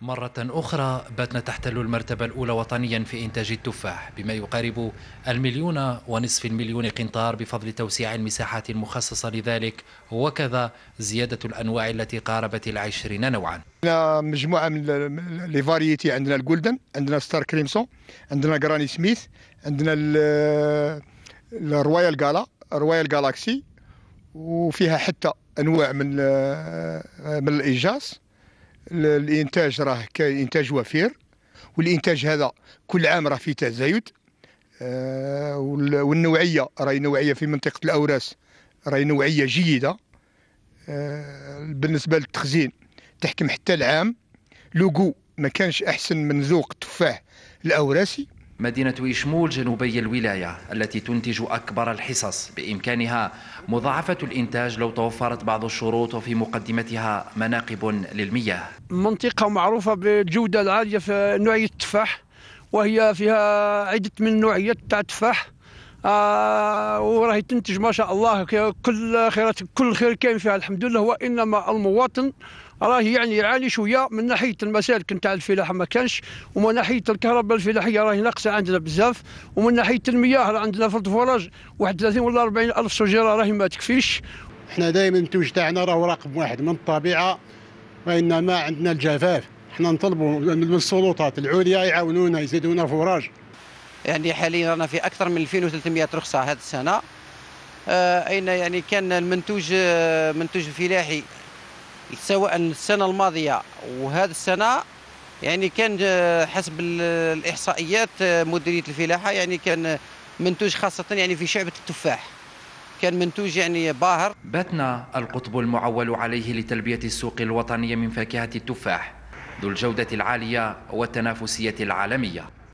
مرة أخرى باتنا تحتل المرتبة الأولى وطنيا في إنتاج التفاح بما يقارب المليون ونصف المليون قنطار بفضل توسيع المساحات المخصصة لذلك وكذا زيادة الأنواع التي قاربت العشرين نوعا مجموعة من لي فاريتي عندنا الجولدن عندنا ستار كريمسون عندنا جراني سميث عندنا الرويال جالا رويال جالاكسي وفيها حتى أنواع من من الإيجاز الانتاج راه كانتاج وفير والانتاج هذا كل عام راه فيه تزايد آه، والنوعيه راهي نوعيه في منطقه الاوراس راهي نوعيه جيده آه، بالنسبه للتخزين تحكم حتى العام لوغو ما كانش احسن من ذوق التفاح الاوراسي مدينة إشمول جنوبي الولاية التي تنتج أكبر الحصص بإمكانها مضاعفة الإنتاج لو توفرت بعض الشروط وفي مقدمتها مناقب للمياه منطقة معروفة بالجودة العالية في نوعية التفاح وهي فيها عدة من نوعية التفاح آه وراهي تنتج ما شاء الله كل خيرات كل خير كاين فيها الحمد لله وانما المواطن راه يعني يعاني شويه من ناحيه المسالك نتاع الفلاحه ما كانش ومن ناحيه الكهرباء الفلاحيه راهي ناقصه عندنا بزاف ومن ناحيه المياه راه عندنا في الفراج 31 ولا 40 الف شجره راهي ما تكفيش احنا دائما المنتوج تاعنا راهو رقم واحد من الطبيعه وانما عندنا الجفاف احنا نطلبوا من السلطات العليا يعاونونا يزيدونا فراج يعني حاليا رانا في اكثر من 2300 رخصه هذه السنه آه، اين يعني كان المنتوج آه، منتوج الفلاحي سواء السنه الماضيه وهذه السنه يعني كان آه، حسب الاحصائيات مديريه الفلاحه يعني كان منتوج خاصه يعني في شعبه التفاح كان منتوج يعني باهر باتنا القطب المعول عليه لتلبيه السوق الوطنيه من فاكهه التفاح ذو الجوده العاليه والتنافسيه العالميه